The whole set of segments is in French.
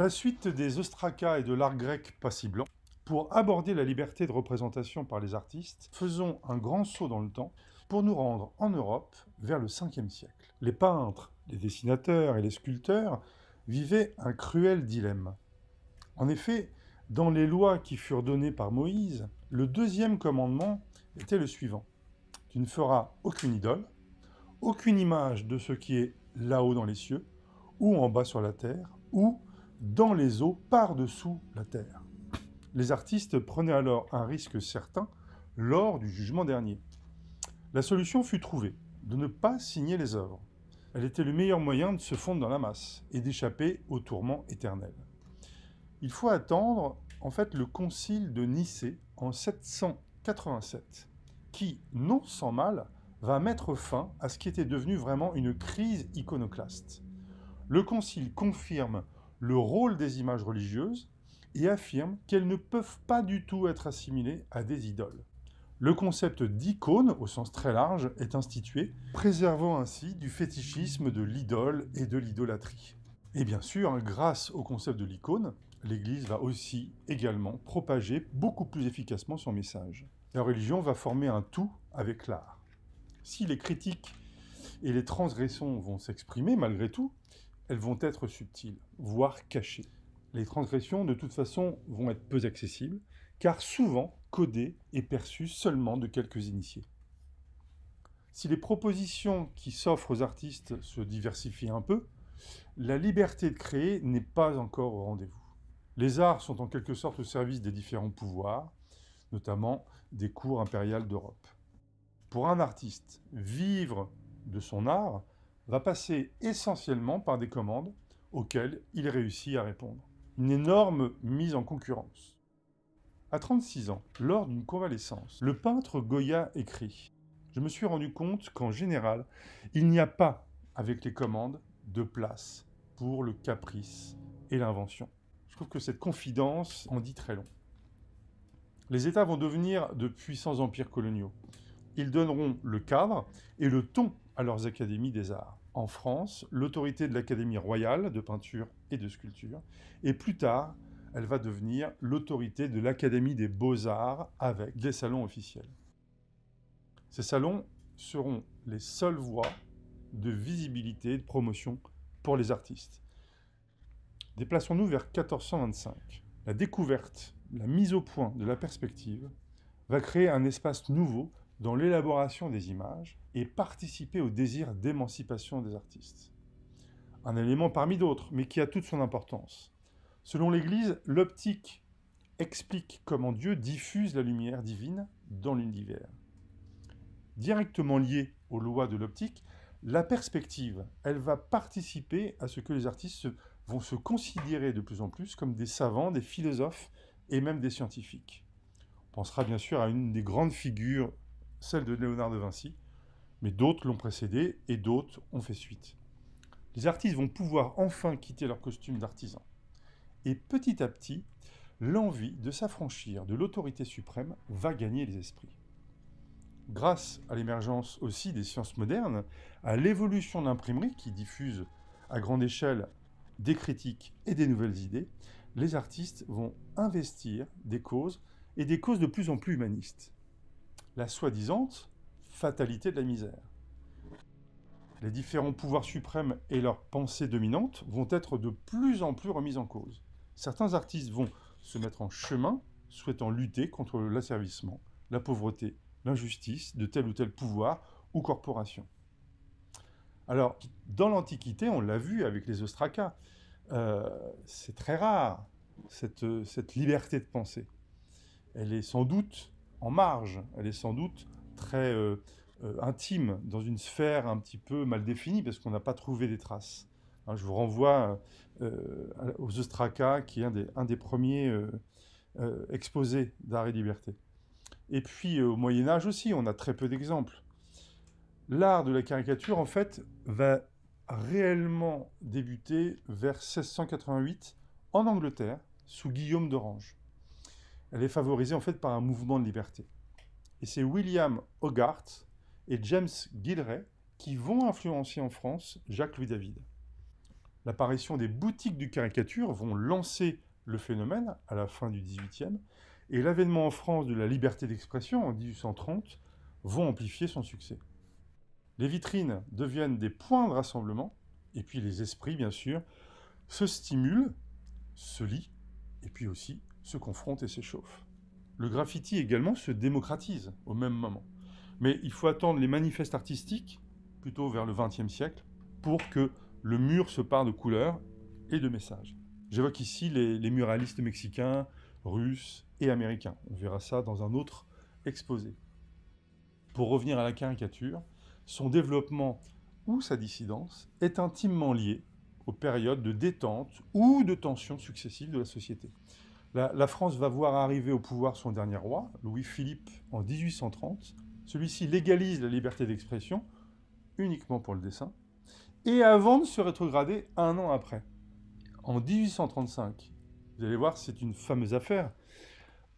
la suite des ostracas et de l'art grec blanc pour aborder la liberté de représentation par les artistes, faisons un grand saut dans le temps pour nous rendre en Europe vers le 5e siècle. Les peintres, les dessinateurs et les sculpteurs vivaient un cruel dilemme. En effet, dans les lois qui furent données par Moïse, le deuxième commandement était le suivant. Tu ne feras aucune idole, aucune image de ce qui est là-haut dans les cieux, ou en bas sur la terre, ou dans les eaux par-dessous la terre. Les artistes prenaient alors un risque certain lors du jugement dernier. La solution fut trouvée, de ne pas signer les œuvres. Elle était le meilleur moyen de se fondre dans la masse et d'échapper au tourment éternel. Il faut attendre en fait le concile de Nicée en 787, qui, non sans mal, va mettre fin à ce qui était devenu vraiment une crise iconoclaste. Le concile confirme le rôle des images religieuses et affirme qu'elles ne peuvent pas du tout être assimilées à des idoles. Le concept d'icône, au sens très large, est institué, préservant ainsi du fétichisme de l'idole et de l'idolâtrie. Et bien sûr, grâce au concept de l'icône, l'Église va aussi également propager beaucoup plus efficacement son message. La religion va former un tout avec l'art. Si les critiques et les transgressions vont s'exprimer malgré tout, elles vont être subtiles, voire cachées. Les transgressions, de toute façon, vont être peu accessibles, car souvent codées et perçues seulement de quelques initiés. Si les propositions qui s'offrent aux artistes se diversifient un peu, la liberté de créer n'est pas encore au rendez-vous. Les arts sont en quelque sorte au service des différents pouvoirs, notamment des cours impériales d'Europe. Pour un artiste, vivre de son art, va passer essentiellement par des commandes auxquelles il réussit à répondre. Une énorme mise en concurrence. À 36 ans, lors d'une convalescence, le peintre Goya écrit Je me suis rendu compte qu'en général, il n'y a pas, avec les commandes, de place pour le caprice et l'invention. Je trouve que cette confidence en dit très long. Les États vont devenir de puissants empires coloniaux. Ils donneront le cadre et le ton à leurs académies des arts. En France, l'autorité de l'Académie royale de peinture et de sculpture, et plus tard, elle va devenir l'autorité de l'Académie des beaux-arts avec des salons officiels. Ces salons seront les seules voies de visibilité et de promotion pour les artistes. Déplaçons-nous vers 1425. La découverte, la mise au point de la perspective va créer un espace nouveau dans l'élaboration des images et participer au désir d'émancipation des artistes. Un élément parmi d'autres, mais qui a toute son importance. Selon l'Église, l'optique explique comment Dieu diffuse la lumière divine dans l'univers. Directement liée aux lois de l'optique, la perspective, elle va participer à ce que les artistes vont se considérer de plus en plus comme des savants, des philosophes et même des scientifiques. On pensera bien sûr à une des grandes figures celle de Léonard de Vinci, mais d'autres l'ont précédé et d'autres ont fait suite. Les artistes vont pouvoir enfin quitter leur costume d'artisan. Et petit à petit, l'envie de s'affranchir de l'autorité suprême va gagner les esprits. Grâce à l'émergence aussi des sciences modernes, à l'évolution de l'imprimerie qui diffuse à grande échelle des critiques et des nouvelles idées, les artistes vont investir des causes et des causes de plus en plus humanistes la soi-disant fatalité de la misère. Les différents pouvoirs suprêmes et leurs pensées dominantes vont être de plus en plus remises en cause. Certains artistes vont se mettre en chemin, souhaitant lutter contre l'asservissement, la pauvreté, l'injustice de tel ou tel pouvoir ou corporation. Alors, dans l'Antiquité, on l'a vu avec les ostracas, euh, c'est très rare cette liberté de pensée. Elle est sans doute en marge, elle est sans doute très euh, euh, intime, dans une sphère un petit peu mal définie, parce qu'on n'a pas trouvé des traces. Hein, je vous renvoie euh, aux Ostraka, qui est un des, un des premiers exposés d'art et liberté. Et puis au Moyen Âge aussi, on a très peu d'exemples. L'art de la caricature, en fait, va réellement débuter vers 1688 en Angleterre, sous Guillaume d'Orange elle est favorisée en fait par un mouvement de liberté. Et c'est William Hogarth et James Gilray qui vont influencer en France Jacques-Louis David. L'apparition des boutiques du caricature vont lancer le phénomène à la fin du XVIIIe, et l'avènement en France de la liberté d'expression en 1830 vont amplifier son succès. Les vitrines deviennent des points de rassemblement, et puis les esprits, bien sûr, se stimulent, se lient, et puis aussi se confrontent et s'échauffent. Le graffiti également se démocratise au même moment. Mais il faut attendre les manifestes artistiques, plutôt vers le XXe siècle, pour que le mur se pare de couleurs et de messages. J'évoque ici les, les muralistes mexicains, russes et américains. On verra ça dans un autre exposé. Pour revenir à la caricature, son développement ou sa dissidence est intimement lié aux périodes de détente ou de tension successives de la société. La, France va voir arriver au pouvoir son dernier roi, Louis-Philippe, en 1830. Celui-ci légalise la liberté d'expression, uniquement pour le dessin, et avant de se rétrograder un an après, en 1835. Vous allez voir, c'est une fameuse affaire.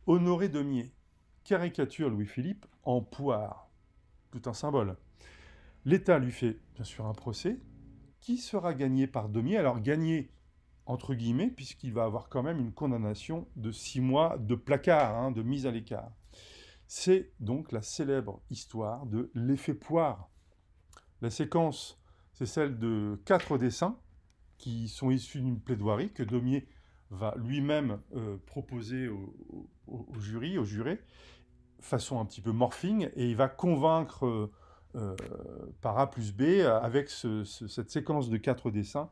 Honoré Daumier caricature Louis-Philippe en poire. Tout un symbole. L'État lui fait bien sûr un procès qui sera gagné par Daumier Alors gagné, entre guillemets, puisqu'il va avoir quand même une condamnation de six mois de placard, hein, de mise à l'écart. C'est donc la célèbre histoire de l'effet poire. La séquence, c'est celle de quatre dessins qui sont issus d'une plaidoirie que Daumier va lui-même euh, proposer au, jury, au juré, façon un petit peu morphing, et il va convaincre euh, euh, par A plus B, avec cette séquence de quatre dessins,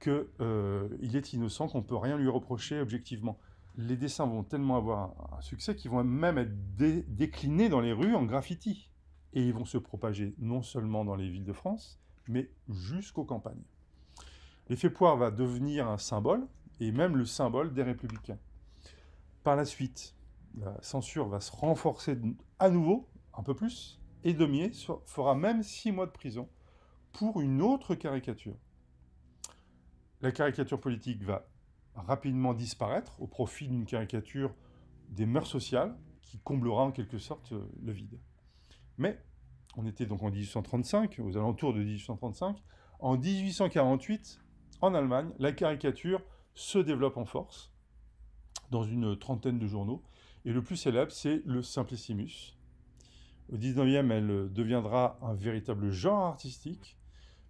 qu'il euh, est innocent, qu'on ne peut rien lui reprocher objectivement. Les dessins vont tellement avoir un succès qu'ils vont même être déclinés dans les rues en graffiti. Et ils vont se propager non seulement dans les villes de France, mais jusqu'aux campagnes. L'effet poire va devenir un symbole, et même le symbole des républicains. Par la suite, la censure va se renforcer à nouveau, un peu plus, et Demier fera même six mois de prison pour une autre caricature la caricature politique va rapidement disparaître au profit d'une caricature des mœurs sociales qui comblera en quelque sorte euh, le vide. Mais on était donc en 1835, aux alentours de 1835. En 1848, en Allemagne, la caricature se développe en force dans une trentaine de journaux. Et le plus célèbre, c'est le Simplissimus. Au 19e, elle deviendra un véritable genre artistique,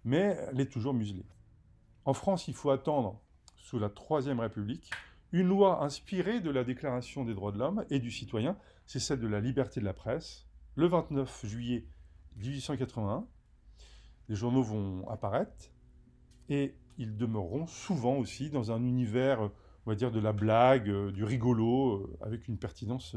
mais elle est toujours muselée. En France, il faut attendre, sous la Troisième République, une loi inspirée de la Déclaration des droits de l'homme et du citoyen, c'est celle de la liberté de la presse, le 29 juillet 1881. Les journaux vont apparaître et ils demeureront souvent aussi dans un univers, on va dire, de la blague, euh, du rigolo, euh, avec une pertinence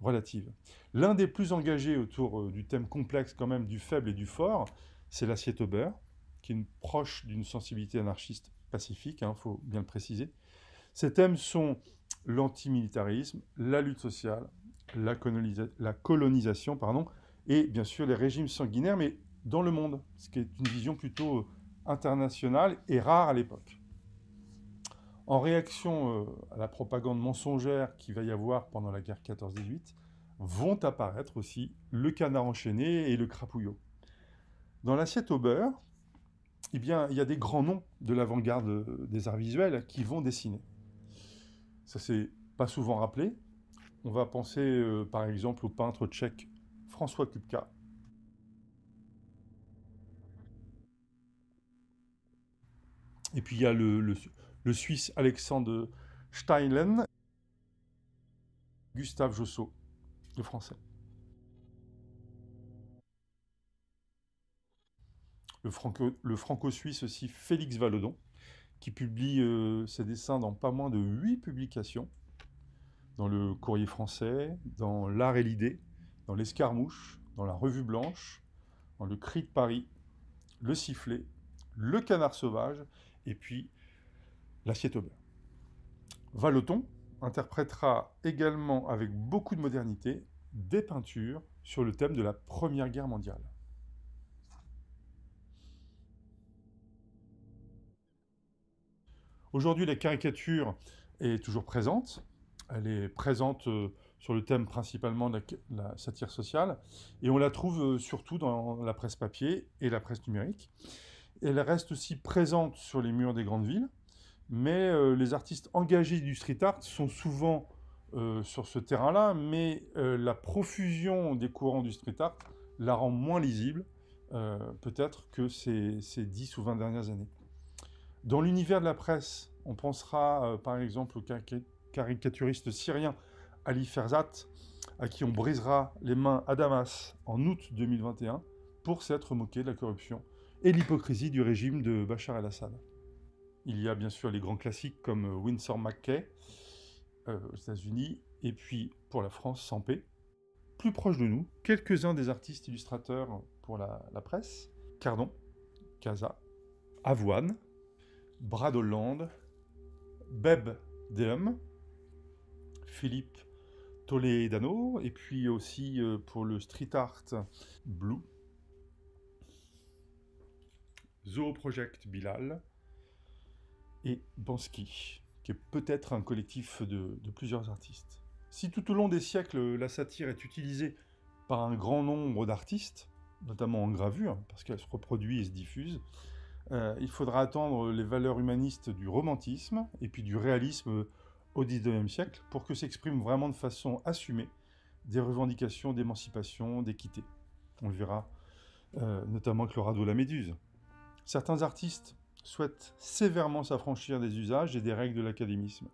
relative. L'un des plus engagés autour euh, du thème complexe quand même du faible et du fort, c'est l'assiette au beurre qui est proche d'une sensibilité anarchiste pacifique, il hein, faut bien le préciser. Ces thèmes sont l'antimilitarisme, la lutte sociale, la, colonisation, pardon, et bien sûr les régimes sanguinaires, mais dans le monde, ce qui est une vision plutôt euh, internationale et rare à l'époque. En réaction euh, à la propagande mensongère qu'il va y avoir pendant la guerre 14-18, vont apparaître aussi le canard enchaîné et le crapouillot. Dans l'assiette au beurre, eh bien, il y a des grands noms de l'avant-garde euh, des arts visuels qui vont dessiner. Ça, c'est pas souvent rappelé. On va penser, euh, par exemple, au peintre tchèque François Kupka, Et puis il y a le, Suisse Alexandre Steinlen, Gustave Jossot, le français. le franco-suisse aussi Félix Valodon, qui publie euh, ses dessins dans pas moins de huit publications, dans le Courrier français, dans L'Art et l'Idée, dans L'Escarmouche, dans la Revue Blanche, dans Le Cri de Paris, Le Sifflet, Le Canard Sauvage, et puis L'Assiette au beurre. Valodon interprétera également avec beaucoup de modernité des peintures sur le thème de la Première Guerre mondiale. Aujourd'hui, la caricature est toujours présente. Elle est présente euh, sur le thème principalement de la, satire sociale, et on la trouve euh, surtout dans la presse papier et la presse numérique. Elle reste aussi présente sur les murs des grandes villes, mais euh, les artistes engagés du street art sont souvent sur ce terrain-là, mais la profusion des courants du street art la rend moins lisible, peut-être que ces, ces 10 ou 20 dernières années. Dans l'univers de la presse, on pensera euh, par exemple au caricaturiste syrien Ali Ferzat, à qui on brisera les mains à Damas en août 2021 pour s'être moqué de la corruption et l'hypocrisie du régime de Bachar el-Assad. Il y a bien sûr les grands classiques comme euh, Winsor McKay euh, aux États-Unis, et puis pour la France, sans paix. Plus proche de nous, quelques-uns des artistes illustrateurs pour la, la presse Cardon, Casa, Avoine, Brad Holland, Beb Deum, Philippe Toledano, et puis aussi euh, pour le street art Blue, Zoo Project Bilal et Bansky, qui est peut-être un collectif de plusieurs artistes. Si tout au long des siècles la satire est utilisée par un grand nombre d'artistes, notamment en gravure, parce qu'elle se reproduit et se diffuse, euh, il faudra attendre les valeurs humanistes du romantisme et puis du réalisme au XIXe siècle pour que s'expriment vraiment de façon assumée des revendications d'émancipation, d'équité. On le verra euh, notamment avec le radeau La Méduse. Certains artistes souhaitent sévèrement s'affranchir des usages et des règles de l'académisme.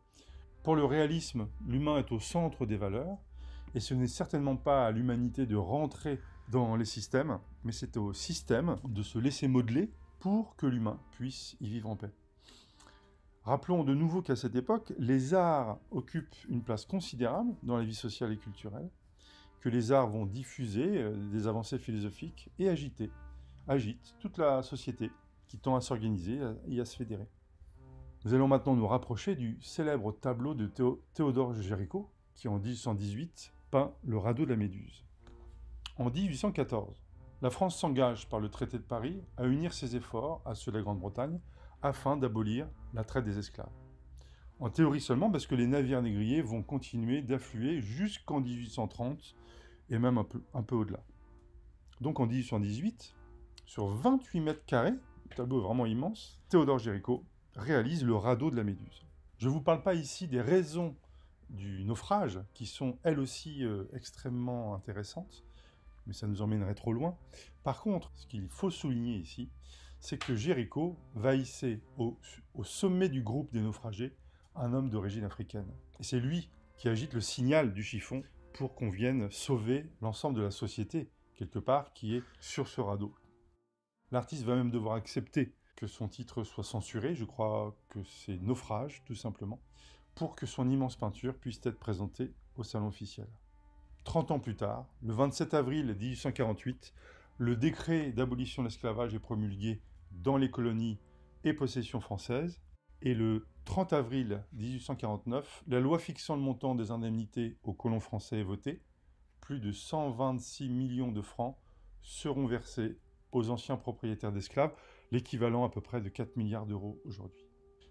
Pour le réalisme, l'humain est au centre des valeurs, et ce n'est certainement pas à l'humanité de rentrer dans les systèmes, mais c'est au système de se laisser modeler pour que l'humain puisse y vivre en paix. Rappelons de nouveau qu'à cette époque, les arts occupent une place considérable dans la vie sociale et culturelle, que les arts vont diffuser euh, des avancées philosophiques et agiter, agitent toute la société qui tend à s'organiser et à se fédérer. Nous allons maintenant nous rapprocher du célèbre tableau de Théodore Géricault, qui en 1818 peint le radeau de la Méduse. En 1814, la France s'engage par le traité de Paris à unir ses efforts à ceux de la Grande-Bretagne afin d'abolir la traite des esclaves. En théorie seulement parce que les navires négriers vont continuer d'affluer jusqu'en 1830 et même un peu, au-delà. Donc en 1818, sur 28 mètres carrés, tableau vraiment immense, Théodore Géricault réalise le radeau de la Méduse. Je ne vous parle pas ici des raisons du naufrage, qui sont elles aussi euh, extrêmement intéressantes, mais ça nous emmènerait trop loin. Par contre, ce qu'il faut souligner ici, c'est que Jéricho va hisser au, au, sommet du groupe des naufragés un homme d'origine africaine. Et c'est lui qui agite le signal du chiffon pour qu'on vienne sauver l'ensemble de la société, quelque part, qui est sur ce radeau. L'artiste va même devoir accepter que son titre soit censuré, je crois que c'est naufrage, tout simplement, pour que son immense peinture puisse être présentée au salon officiel. 30 ans plus tard, le 27 avril 1848, le décret d'abolition de l'esclavage est promulgué dans les colonies et possessions françaises. Et le 30 avril 1849, la loi fixant le montant des indemnités aux colons français est votée. Plus de 126 millions de francs seront versés aux anciens propriétaires d'esclaves, l'équivalent à peu près de 4 milliards d'euros aujourd'hui.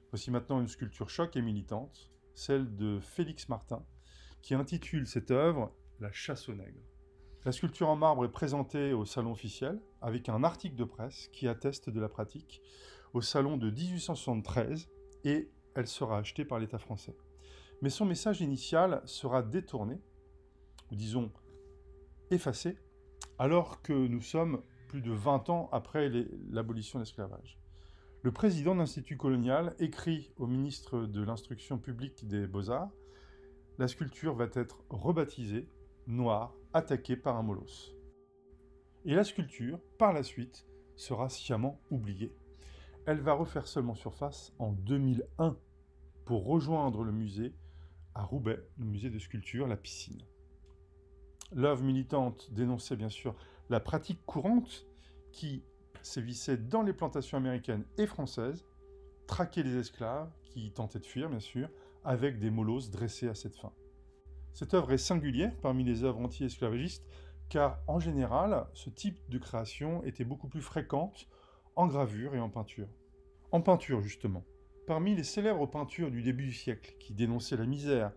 Voici maintenant une sculpture choc et militante, celle de Félix Martin, qui intitule cette œuvre la chasse aux nègres. La sculpture en marbre est présentée au salon officiel avec un article de presse qui atteste de la pratique au salon de 1873 et elle sera achetée par l'État français. Mais son message initial sera détourné, ou disons effacé, alors que nous sommes plus de 20 ans après l'abolition de l'esclavage. Le président de l'Institut colonial écrit au ministre de l'Instruction publique des Beaux-Arts La sculpture va être rebaptisée Noir, attaqué par un molosse. Et la sculpture, par la suite, sera sciemment oubliée. Elle va refaire seulement surface en 2001 pour rejoindre le musée à Roubaix, le musée de sculpture La Piscine. L'œuvre militante dénonçait bien sûr la pratique courante qui sévissait dans les plantations américaines et françaises, traquer les esclaves qui tentaient de fuir bien sûr, avec des molosses dressés à cette fin. Cette œuvre est singulière parmi les œuvres anti-esclavagistes, car en général, ce type de création était beaucoup plus fréquente en gravure et en peinture. En peinture, justement. Parmi les célèbres peintures du début du siècle qui dénonçaient la misère,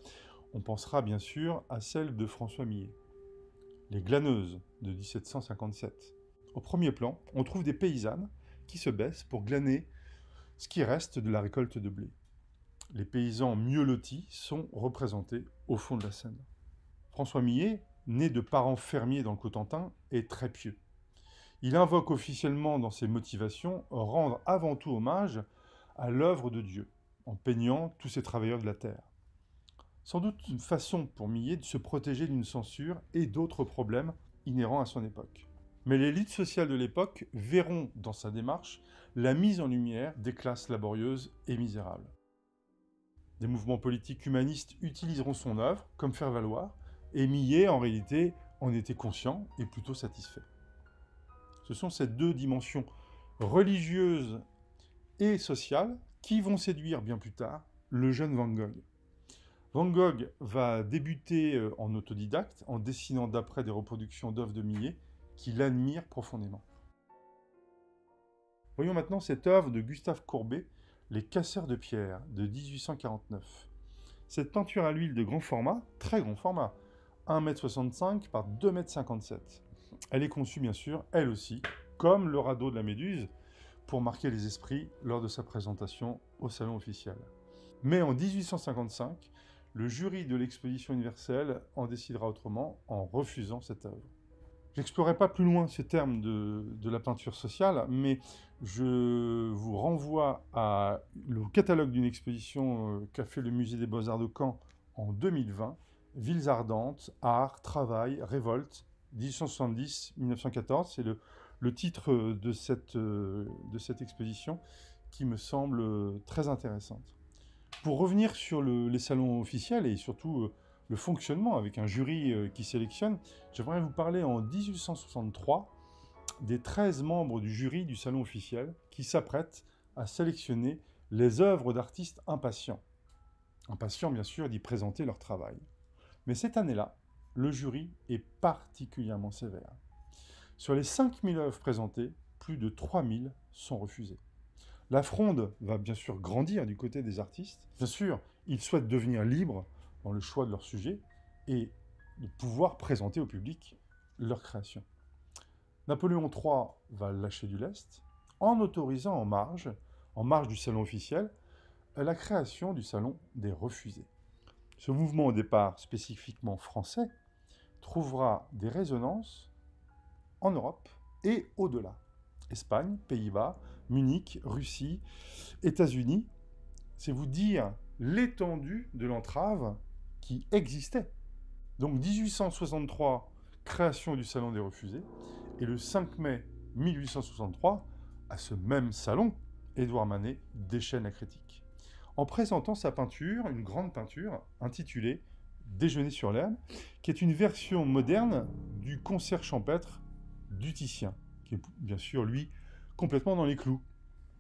on pensera bien sûr à celle de François Millet. Les glaneuses de 1757. Au premier plan, on trouve des paysannes qui se baissent pour glaner ce qui reste de la récolte de blé les paysans mieux lotis sont représentés au fond de la scène. François Millet, né de parents fermiers dans le Cotentin, est très pieux. Il invoque officiellement dans ses motivations rendre avant tout hommage à l'œuvre de Dieu, en peignant tous ces travailleurs de la terre. Sans doute une façon pour Millet de se protéger d'une censure et d'autres problèmes inhérents à son époque. Mais l'élite sociale de l'époque verront dans sa démarche la mise en lumière des classes laborieuses et misérables. Des mouvements politiques humanistes utiliseront son œuvre comme faire valoir, et Millet, en réalité, en était conscient et plutôt satisfait. Ce sont ces deux dimensions religieuses et sociales qui vont séduire bien plus tard le jeune Van Gogh. Van Gogh va débuter euh, en autodidacte en dessinant d'après des reproductions d'œuvres de Millet qu'il admire profondément. Voyons maintenant cette œuvre de Gustave Courbet les casseurs de pierre de 1849. Cette peinture à l'huile de grand format, très grand format, 1m65 par 2m57. Elle est conçue bien sûr, elle aussi, comme le radeau de la Méduse, pour marquer les esprits lors de sa présentation au salon officiel. Mais en 1855, le jury de l'exposition universelle en décidera autrement en refusant cette œuvre n'explorerai pas plus loin ces termes de, la peinture sociale, mais je vous renvoie à le catalogue d'une exposition euh, qu'a fait le Musée des Beaux-Arts de Caen en 2020, Villes ardentes, art, travail, révolte, 1870-1914. C'est le, titre euh, de cette, exposition qui me semble euh, très intéressante. Pour revenir sur les salons officiels et surtout le fonctionnement avec un jury euh, qui sélectionne, j'aimerais vous parler en 1863 des 13 membres du jury du Salon officiel qui s'apprêtent à sélectionner les œuvres d'artistes impatients. Impatients, bien sûr, d'y présenter leur travail. Mais cette année-là, le jury est particulièrement sévère. Sur les 5000 œuvres présentées, plus de 3000 sont refusées. La fronde va bien sûr grandir du côté des artistes. Bien sûr, ils souhaitent devenir libres, dans le choix de leur sujet et de pouvoir présenter au public leur création. Napoléon III va lâcher du lest en autorisant en marge, en marge du salon officiel, la création du salon des refusés. Ce mouvement au départ spécifiquement français trouvera des résonances en Europe et au-delà. Espagne, Pays-Bas, Munich, Russie, États-Unis. C'est vous dire l'étendue de l'entrave qui existait. Donc 1863, création du Salon des Refusés, et le 5 mai 1863, à ce même salon, Édouard Manet déchaîne la critique. En présentant sa peinture, une grande peinture, intitulée Déjeuner sur l'herbe, qui est une version moderne du concert champêtre du Titien, qui est bien sûr, lui, complètement dans les clous.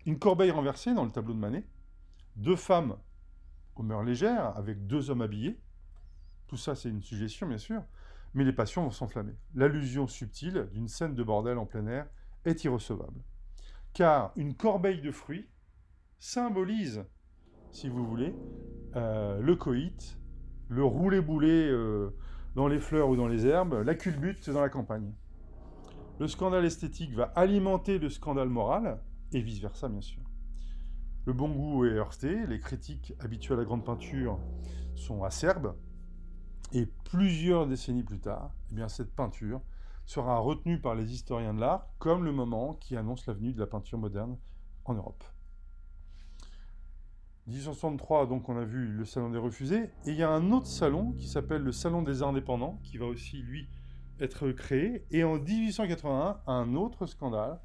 Une corbeille renversée dans le tableau de Manet, deux femmes aux mœurs légères, avec deux hommes habillés, tout ça, c'est une suggestion, bien sûr, mais les passions vont s'enflammer. L'allusion subtile d'une scène de bordel en plein air est irrecevable. Car une corbeille de fruits symbolise, si vous voulez, euh, le coït, le roulé-boulé euh, dans les fleurs ou dans les herbes, la culbute dans la campagne. Le scandale esthétique va alimenter le scandale moral, et vice-versa, bien sûr. Le bon goût est heurté, les critiques habitués à la grande peinture sont acerbes, et plusieurs décennies plus tard, eh bien, cette peinture sera retenue par les historiens de l'art comme le moment qui annonce la venue de la peinture moderne en Europe. 1863, donc on a vu le Salon des Refusés, et il y a un autre salon qui s'appelle le Salon des Indépendants, qui va aussi, lui, être créé, et en 1881, un autre scandale,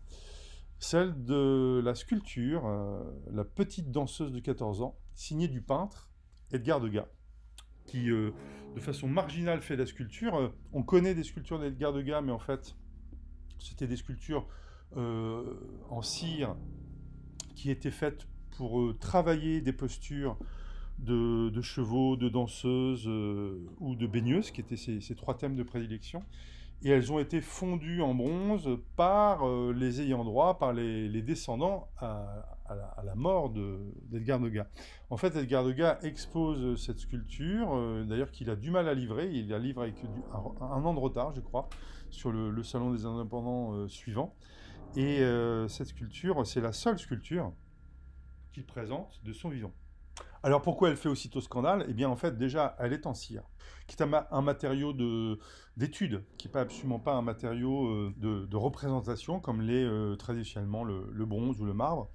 celle de la sculpture, euh, la petite danseuse de 14 ans, signée du peintre Edgar Degas qui, euh, de façon marginale, fait la sculpture. Euh, on connaît des sculptures d'Edgar Degas, mais en fait, c'était des sculptures euh, en cire qui étaient faites pour travailler des postures de, chevaux, de danseuses ou de baigneuses, qui étaient ces, trois thèmes de prédilection. Et elles ont été fondues en bronze par les ayants droit, par les, descendants à, à, la, mort d'Edgar de, Degas. En fait, Edgar Degas expose euh, cette sculpture, euh, d'ailleurs qu'il a du mal à livrer, il la livre avec un, an de retard, je crois, sur le, Salon des Indépendants euh, suivant. Et cette sculpture, c'est la seule sculpture qu'il présente de son vivant. Alors pourquoi elle fait aussitôt scandale Eh bien en fait déjà elle est en cire, qui est un, matériau d'étude, qui n'est pas absolument pas un matériau de, représentation comme l'est traditionnellement le, bronze ou le marbre.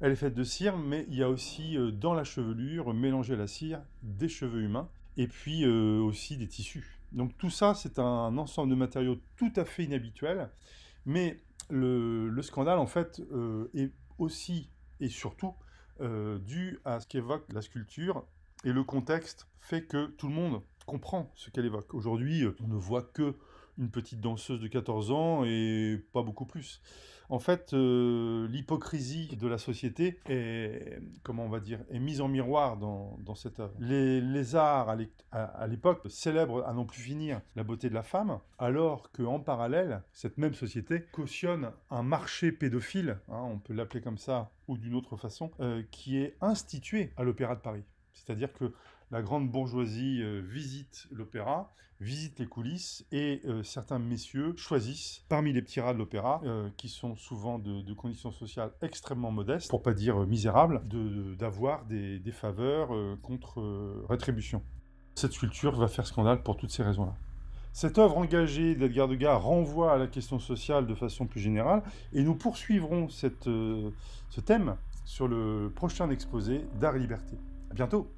Elle est faite de cire, mais il y a aussi euh, dans la chevelure, mélangé à la cire, des cheveux humains et puis euh, aussi des tissus. Donc tout ça, c'est un ensemble de matériaux tout à fait inhabituel. Mais le, scandale, en fait, euh, est aussi et surtout dû à ce qu'évoque la sculpture. Et le contexte fait que tout le monde comprend ce qu'elle évoque. Aujourd'hui, on ne voit que une petite danseuse de 14 ans et pas beaucoup plus. En fait, euh, l'hypocrisie de la société est, comment on va dire, est mise en miroir dans, cette œuvre. Les, les arts à l'époque célèbrent à non plus finir la beauté de la femme, alors qu'en parallèle, cette même société cautionne un marché pédophile, hein, on peut l'appeler comme ça ou d'une autre façon, euh, qui est institué à l'Opéra de Paris. C'est-à-dire que la grande bourgeoisie euh, visite l'opéra, visite les coulisses, et euh, certains messieurs choisissent parmi les petits rats de l'opéra, euh, qui sont souvent de, conditions sociales extrêmement modestes, pour pas dire misérables, d'avoir des, faveurs contre rétribution. Cette sculpture va faire scandale pour toutes ces raisons-là. Cette œuvre engagée d'Edgar Degas renvoie à la question sociale de façon plus générale, et nous poursuivrons cette, ce thème sur le prochain exposé d'Art et Liberté. À bientôt!